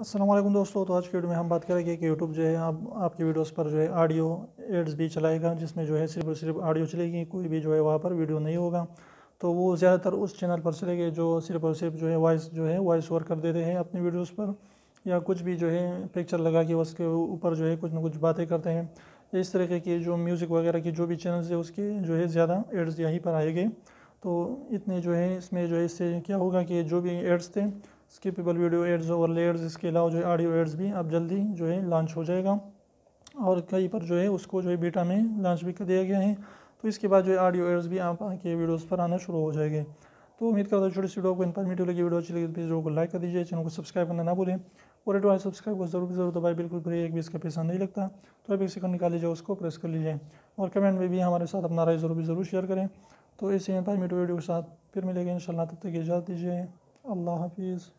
असलम दोस्तों तो आज की वीडियो में हम बात करेंगे कि यूट्यूब जो है आप आपकी वीडियोस पर जो है ऑडियो एड्स भी चलाएगा जिसमें जो है सिर्फ और सिर्फ ऑडियो चलेगी कोई भी जो है वहाँ पर वीडियो नहीं होगा तो वो ज़्यादातर उस चैनल पर चलेगे जो सिर्फ और सिर्फ जो है वॉइस जो है वॉइस ओवर कर देते हैं अपनी वीडियोज़ पर या कुछ भी जो है पिक्चर लगा के उसके ऊपर जो है कुछ ना कुछ बातें करते हैं इस तरीके की जो म्यूज़िक वगैरह के जो भी चैनल है उसके जो है ज़्यादा एड्स यहीं पर आएंगे तो इतने जो है इसमें जो है इससे क्या होगा कि जो भी एड्स थे skippable video ads over layers इसके अलावा जो है ऑडियो एड्स भी अब जल्दी जो है लॉन्च हो जाएगा और कहीं पर जो है उसको जो है बीटा में लॉन्च भी कर दिया गया है तो इसके बाद जो है ऑडियो एड्स भी आपके वीडियोज़ पर आना शुरू हो जाएंगे तो उम्मीद करता हूँ छोटी सी वीडियो को इन्फॉर्मेटिव लगी वीडियो अच्छी लगी वीडियो तो को लाइक कर दीजिए चैनल को सब्सक्राइब करना ना भूलें और एडवाइ सब्सक्राइब को जरूर जरूर दबाए बिल्कुल फ्री एक भी इसका पैसा नहीं लगता तो आप एक सेकंड निकाल लीजिए उसको प्रेस कर लीजिए और कमेंट में भी हमारे साथ अपना राय ज़रूर ज़रूर शेयर करें तो इसी इन्फॉर्मेटिव वीडियो के साथ फिर मिलेगा इन तब तक इजाज़त दीजिए अल्लाह हाफिज़